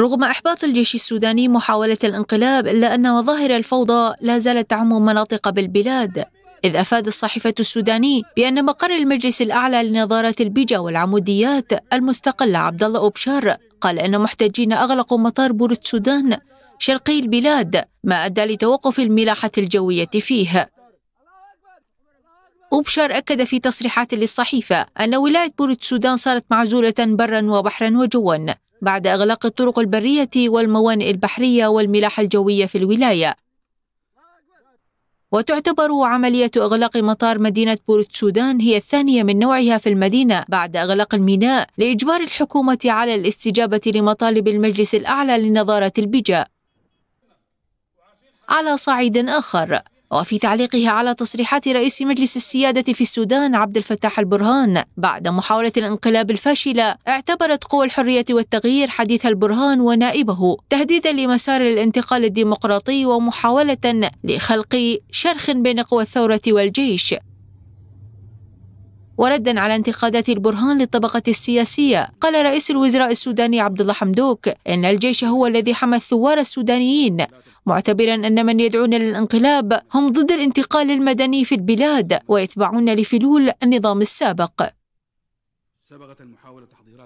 رغم إحباط الجيش السوداني محاولة الانقلاب إلا أن مظاهر الفوضى لا زالت تعم مناطق بالبلاد إذ أفاد الصحيفة السوداني بأن مقر المجلس الأعلى لنظارة البيجا والعموديات المستقل عبد الله أبشار قال أن محتجين أغلقوا مطار بورت سودان شرقي البلاد ما أدى لتوقف الملاحة الجوية فيه وبشار أكد في تصريحات للصحيفة أن ولاية بورت السودان صارت معزولة برا وبحرا وجوا بعد إغلاق الطرق البرية والموانئ البحرية والملاحة الجوية في الولاية وتعتبر عملية إغلاق مطار مدينة بورت السودان هي الثانية من نوعها في المدينة بعد إغلاق الميناء لإجبار الحكومة على الاستجابة لمطالب المجلس الأعلى لنظارة البجاء على صعيد آخر وفي تعليقه على تصريحات رئيس مجلس السيادة في السودان عبد الفتاح البرهان بعد محاولة الانقلاب الفاشلة اعتبرت قوى الحرية والتغيير حديث البرهان ونائبه تهديدا لمسار الانتقال الديمقراطي ومحاولة لخلق شرخ بين قوى الثورة والجيش وردا على انتقادات البرهان للطبقة السياسية قال رئيس الوزراء السوداني عبد الله حمدوك إن الجيش هو الذي حمى الثوار السودانيين معتبرا أن من يدعون للانقلاب هم ضد الانتقال المدني في البلاد ويتبعون لفلول النظام السابق سبقت المحاولة تحضيرات